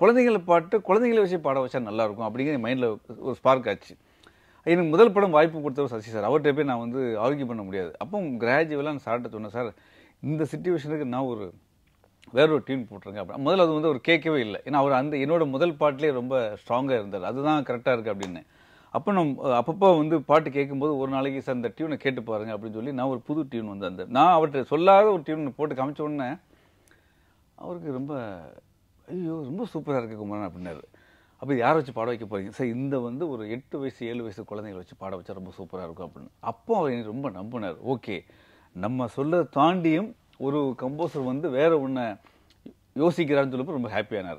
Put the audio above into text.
குழந்தைங்களை பாட்டு குழந்தைங்களை வச்சு பாட வச்சா நல்லாயிருக்கும் அப்படிங்கிற மைண்டில் ஒரு ஸ்பார்க் ஆச்சு எனக்கு முதல் படம் வாய்ப்பு கொடுத்தவர் சசி சார் அவர்கிட்ட போய் நான் வந்து ஆரோக்கியம் பண்ண முடியாது அப்போ கிராஜுவலாக நான் சார்ட்ட சொன்னேன் சார் இந்த சுச்சுவேஷனுக்கு நான் ஒரு வேற ஒரு டியூன் போட்டிருங்க அப்படி முதல்ல அது வந்து ஒரு கேட்கவே இல்லை ஏன்னா அவர் அந்த என்னோடய முதல் பாட்டிலே ரொம்ப ஸ்ட்ராங்காக இருந்தார் அதுதான் கரெக்டாக இருக்குது அப்படின்னு அப்போ நான் அப்பப்போ வந்து பாட்டு கேட்கும்போது ஒரு நாளைக்கு சார் அந்த டியூனை கேட்டு பாருங்க அப்படின்னு சொல்லி நான் ஒரு புது டியூன் வந்து அந்த நான் அவர்கிட்ட சொல்லாத ஒரு டியூன் போட்டு காமிச்ச உடனே அவருக்கு ரொம்ப ஐயோ ரொம்ப சூப்பராக இருக்குது குமரன் அப்படின்னாரு அப்போ யாரை வச்சு பாட வைக்க போகிறீங்க சார் இந்த வந்து ஒரு எட்டு வயசு ஏழு வயசு குழந்தைங்களை வச்சு பாட வச்சா ரொம்ப சூப்பராக இருக்கும் அப்படின்னு அப்போ அவர் என்னை ரொம்ப நம்பினார் ஓகே நம்ம சொல்ல தாண்டியும் ஒரு கம்போசர் வந்து வேறு ஒன்று யோசிக்கிறான்னு சொல்லப்போ ரொம்ப ஹாப்பியானார்